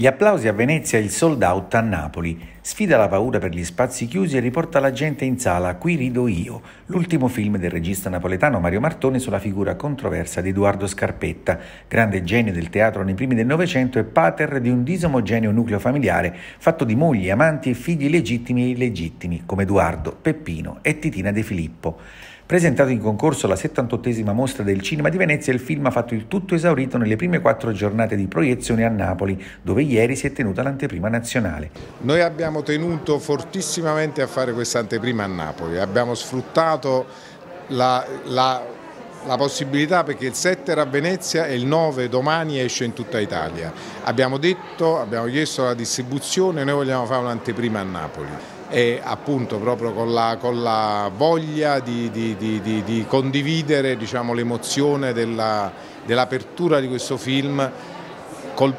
Gli applausi a Venezia e il sold out a Napoli. Sfida la paura per gli spazi chiusi e riporta la gente in sala Qui rido io, l'ultimo film del regista napoletano Mario Martone sulla figura controversa di Edoardo Scarpetta, grande genio del teatro nei primi del Novecento e pater di un disomogeneo nucleo familiare fatto di mogli, amanti e figli legittimi e illegittimi, come Edoardo, Peppino e Titina De Filippo. Presentato in concorso alla 78esima mostra del cinema di Venezia, il film ha fatto il tutto esaurito nelle prime quattro giornate di proiezione a Napoli, dove ieri si è tenuta l'anteprima nazionale. Noi abbiamo abbiamo tenuto fortissimamente a fare quest'anteprima a Napoli, abbiamo sfruttato la, la, la possibilità perché il 7 era a Venezia e il 9 domani esce in tutta Italia. Abbiamo detto, abbiamo chiesto la distribuzione, noi vogliamo fare un'anteprima a Napoli e appunto proprio con la, con la voglia di, di, di, di condividere diciamo, l'emozione dell'apertura dell di questo film col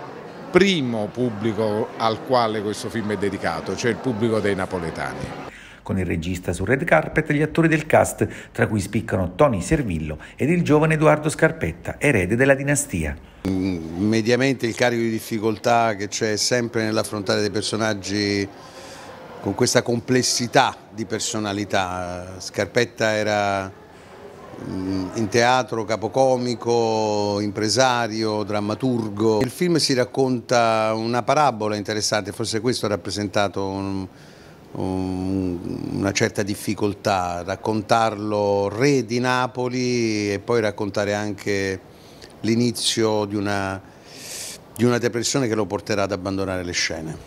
primo pubblico al quale questo film è dedicato, cioè il pubblico dei napoletani. Con il regista su red carpet e gli attori del cast, tra cui spiccano Tony Servillo ed il giovane Edoardo Scarpetta, erede della dinastia. Mediamente il carico di difficoltà che c'è sempre nell'affrontare dei personaggi con questa complessità di personalità. Scarpetta era Mm, in teatro capocomico, impresario, drammaturgo. Il film si racconta una parabola interessante, forse questo ha rappresentato un, un, una certa difficoltà, raccontarlo re di Napoli e poi raccontare anche l'inizio di, di una depressione che lo porterà ad abbandonare le scene.